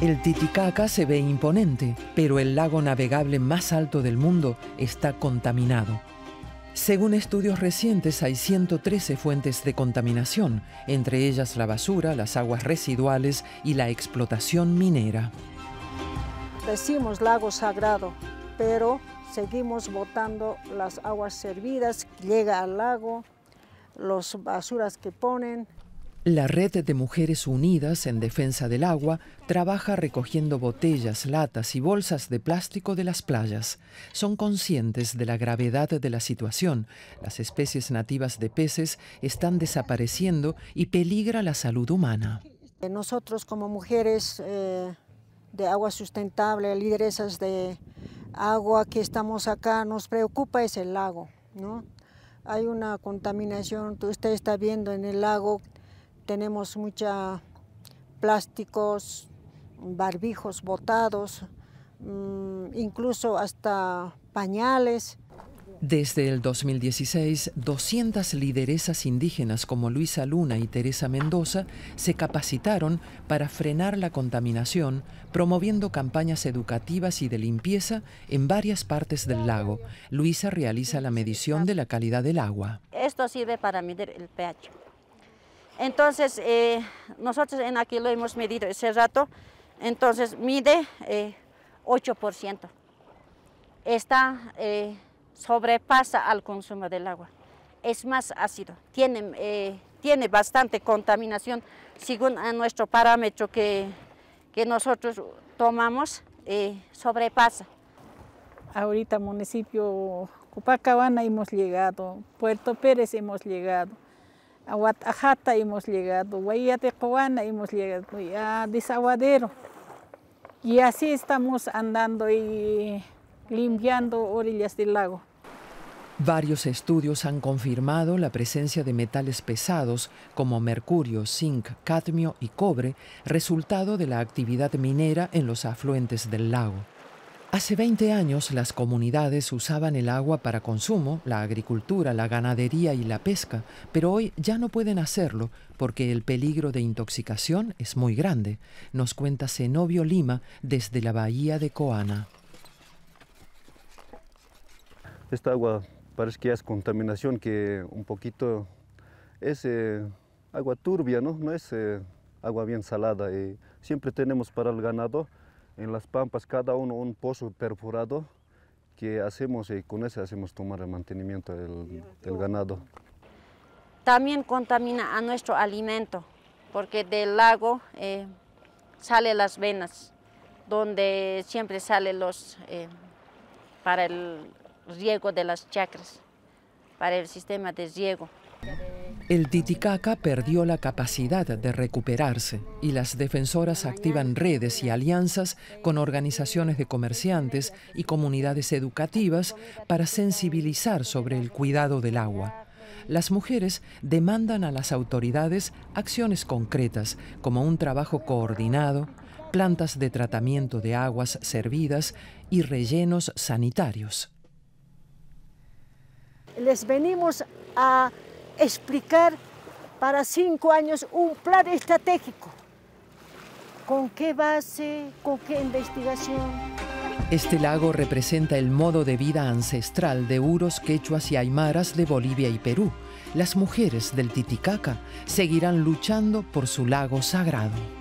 El Titicaca se ve imponente, pero el lago navegable más alto del mundo está contaminado. Según estudios recientes, hay 113 fuentes de contaminación, entre ellas la basura, las aguas residuales y la explotación minera. Decimos lago sagrado, pero seguimos botando las aguas servidas, llega al lago, las basuras que ponen, la Red de Mujeres Unidas en Defensa del Agua trabaja recogiendo botellas, latas y bolsas de plástico de las playas. Son conscientes de la gravedad de la situación. Las especies nativas de peces están desapareciendo y peligra la salud humana. Eh, nosotros como mujeres eh, de agua sustentable, lideresas de agua que estamos acá, nos preocupa es el lago. Hay una contaminación, usted está viendo en el lago tenemos mucha plásticos, barbijos botados, mm, incluso hasta pañales. Desde el 2016, 200 lideresas indígenas como Luisa Luna y Teresa Mendoza se capacitaron para frenar la contaminación, promoviendo campañas educativas y de limpieza en varias partes del lago. Luisa realiza la medición de la calidad del agua. Esto sirve para medir el pH entonces, eh, nosotros en aquí lo hemos medido ese rato, entonces mide 8%. Eh, Esta eh, sobrepasa al consumo del agua. Es más ácido, tiene, bastante contaminación según nuestro parámetro que, que nosotros tomamos, sobrepasa. Ahorita municipio Copacabana hemos llegado, Puerto Pérez hemos llegado a Guatajata hemos llegado, a Guayatecoana hemos llegado, a Desaguadero. Y así estamos andando y limpiando orillas del lago. Varios estudios han confirmado la presencia de metales pesados como mercurio, zinc, cadmio y cobre, resultado de la actividad minera en los afluentes del lago. Hace 20 años las comunidades usaban el agua para consumo, la agricultura, la ganadería y la pesca, pero hoy ya no pueden hacerlo porque el peligro de intoxicación es muy grande, nos cuenta Zenobio Lima desde la bahía de Coana. Esta agua parece que es contaminación que un poquito es eh, agua turbia, ¿no? No es eh, agua bien salada y siempre tenemos para el ganado en las pampas cada uno un pozo perforado que hacemos y eh, con ese hacemos tomar el mantenimiento del, ganado. También contamina a nuestro alimento porque del lago eh, salen las venas donde siempre salen los eh, para el riego de las chacras, para el sistema de riego. El Titicaca perdió la capacidad de recuperarse y las defensoras activan redes y alianzas con organizaciones de comerciantes y comunidades educativas para sensibilizar sobre el cuidado del agua. Las mujeres demandan a las autoridades acciones concretas como un trabajo coordinado, plantas de tratamiento de aguas servidas y rellenos sanitarios. Les venimos a explicar para cinco años un plan estratégico. ¿Con qué base? ¿Con qué investigación? Este lago representa el modo de vida ancestral de uros, quechuas y aymaras de Bolivia y Perú. Las mujeres del Titicaca seguirán luchando por su lago sagrado.